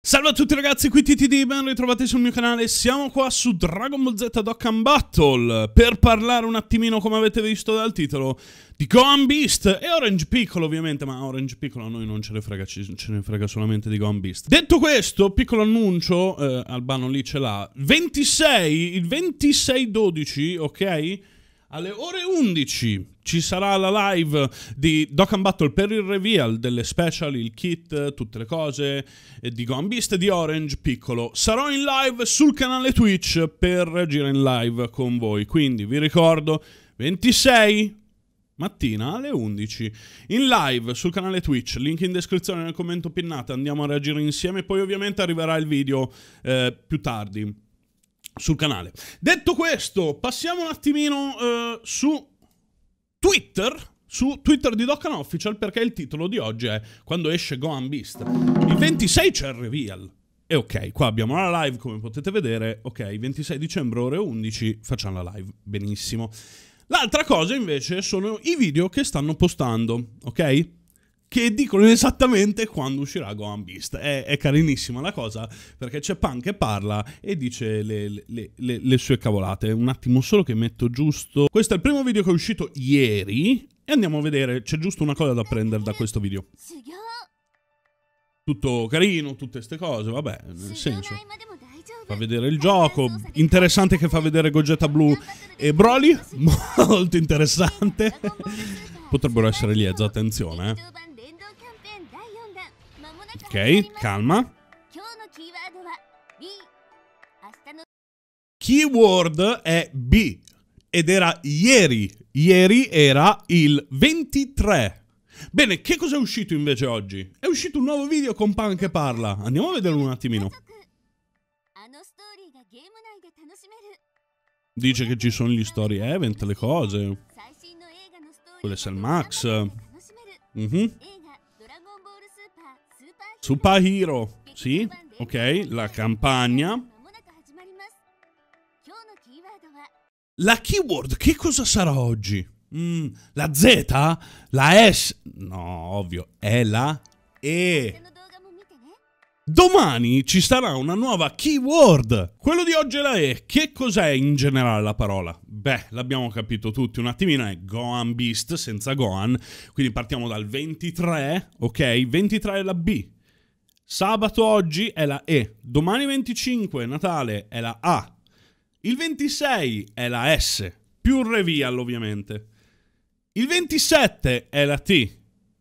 Salve a tutti ragazzi, qui TTD, ben ritrovati sul mio canale, siamo qua su Dragon Ball Z Dokkan Battle per parlare un attimino, come avete visto dal titolo, di Gohan Beast e Orange Piccolo ovviamente, ma Orange Piccolo a noi non ce ne frega, ce ne frega solamente di Gohan Beast. Detto questo, piccolo annuncio, eh, Albano lì ce l'ha, 26, il 26-12, ok? Alle ore 11 ci sarà la live di Dock and Battle per il reveal delle special, il kit, tutte le cose eh, di Gone e di Orange piccolo. Sarò in live sul canale Twitch per reagire in live con voi. Quindi vi ricordo 26 mattina alle 11 in live sul canale Twitch, link in descrizione nel commento pinnata, andiamo a reagire insieme, poi ovviamente arriverà il video eh, più tardi sul canale. Detto questo, passiamo un attimino eh, su Twitter, su Twitter di Dokkan Official, perché il titolo di oggi è Quando esce Gohan Beast. Il 26 c'è il reveal. E ok, qua abbiamo la live, come potete vedere. Ok, 26 dicembre, ore 11, facciamo la live. Benissimo. L'altra cosa invece sono i video che stanno postando, ok? che dicono esattamente quando uscirà Gohan Beast. È, è carinissima la cosa perché c'è Pan che parla e dice le, le, le, le, sue cavolate. Un attimo solo che metto giusto. Questo è il primo video che è uscito ieri e andiamo a vedere, c'è giusto una cosa da prendere da questo video. Tutto carino, tutte queste cose, vabbè, nel senso. Fa vedere il gioco, interessante che fa vedere Gogeta Blu e Broly, molto interessante. Potrebbero essere liezza, attenzione, eh. Ok, calma. Keyword è B ed era ieri. Ieri era il 23. Bene, che cosa è uscito invece oggi? È uscito un nuovo video con Pan che parla. Andiamo a vederlo un attimino. Dice che ci sono gli story event, le cose. Quelle Cell Max. Mhm. Mm Superhero, sì, ok, la campagna. La keyword, che cosa sarà oggi? Mm, la Z? La S? No, ovvio, è la E. Domani ci sarà una nuova keyword. Quello di oggi è la E. Che cos'è in generale la parola? Beh, l'abbiamo capito tutti un attimino, è Gohan Beast senza Gohan. Quindi partiamo dal 23, ok? 23 è la B. Sabato oggi è la E, domani 25 Natale è la A, il 26 è la S, più un revial ovviamente. Il 27 è la T,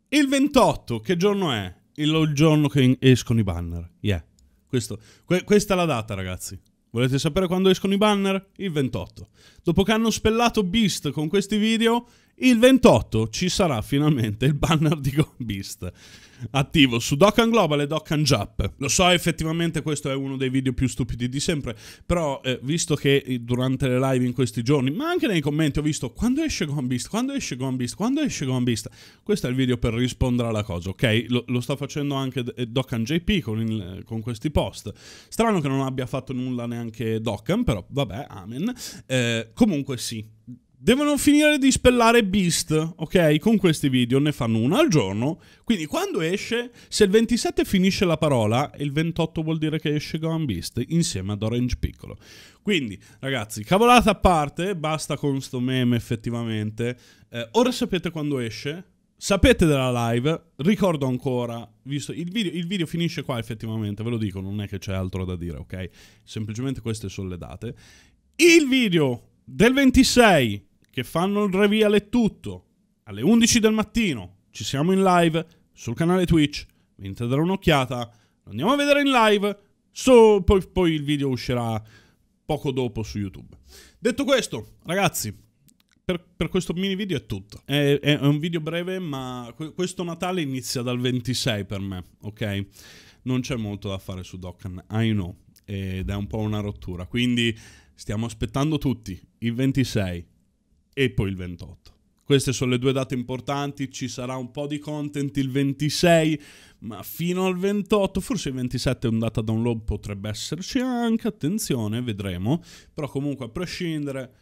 il 28 che giorno è? Il giorno che escono i banner, yeah. Questo, que questa è la data ragazzi. Volete sapere quando escono i banner? Il 28. Dopo che hanno spellato Beast con questi video, il 28 ci sarà finalmente il banner di Gombist attivo su Dokkan Global e Dokkan Jap. Lo so, effettivamente questo è uno dei video più stupidi di sempre, però eh, visto che eh, durante le live in questi giorni, ma anche nei commenti ho visto quando esce Gombist, quando esce Gombist, quando esce Gombist, questo è il video per rispondere alla cosa, ok? Lo, lo sta facendo anche eh, Dokkan JP con, il, con, questi post. Strano che non abbia fatto nulla neanche Dokkan, però vabbè, amen. Eh, comunque sì, Devono finire di spellare Beast, ok? Con questi video ne fanno una al giorno. Quindi quando esce, se il 27 finisce la parola, il 28 vuol dire che esce Gohan Beast insieme ad Orange Piccolo. Quindi, ragazzi, cavolata a parte, basta con sto meme effettivamente. Eh, ora sapete quando esce, sapete della live, ricordo ancora, visto il video, il video, finisce qua effettivamente, ve lo dico, non è che c'è altro da dire, ok? Semplicemente queste sono le date. Il video del 26 che fanno il reveal e tutto. Alle 11 del mattino ci siamo in live sul canale Twitch, venite a dare un'occhiata, andiamo a vedere in live, so, poi, poi il video uscirà poco dopo su YouTube. Detto questo, ragazzi, per, per, questo mini video è tutto. È, è, un video breve, ma questo Natale inizia dal 26 per me, ok? Non c'è molto da fare su Dokkan, I know, ed è un po' una rottura. Quindi stiamo aspettando tutti il 26 e poi il 28. Queste sono le due date importanti, ci sarà un po' di content il 26, ma fino al 28, forse il 27 è un data download, potrebbe esserci anche, attenzione, vedremo, però comunque a prescindere,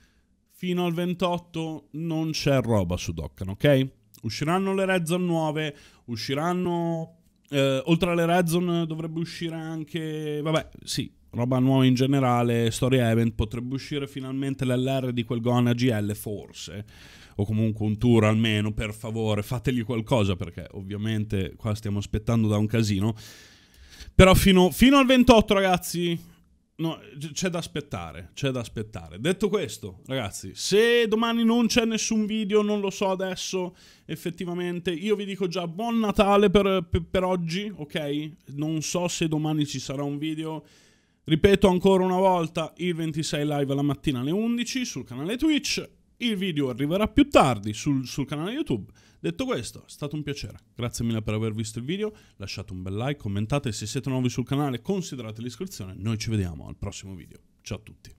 fino al 28 non c'è roba su Dokkan, ok? Usciranno le Red Zone nuove, usciranno... Eh, oltre alle Red Zone dovrebbe uscire anche... Vabbè, sì, roba nuova in generale, storia event, potrebbe uscire finalmente l'LR di quel Gone AGL, forse, o comunque un tour almeno, per favore, fategli qualcosa, perché ovviamente qua stiamo aspettando da un casino. Però fino, fino al 28, ragazzi, no, c'è da aspettare, c'è da aspettare. Detto questo, ragazzi, se domani non c'è nessun video, non lo so adesso, effettivamente, io vi dico già buon Natale per, per, per oggi, ok? Non so se domani ci sarà un video Ripeto ancora una volta, il 26 live la mattina alle 11 sul canale Twitch, il video arriverà più tardi sul, sul, canale YouTube. Detto questo, è stato un piacere. Grazie mille per aver visto il video, lasciate un bel like, commentate se siete nuovi sul canale, considerate l'iscrizione. Noi ci vediamo al prossimo video. Ciao a tutti.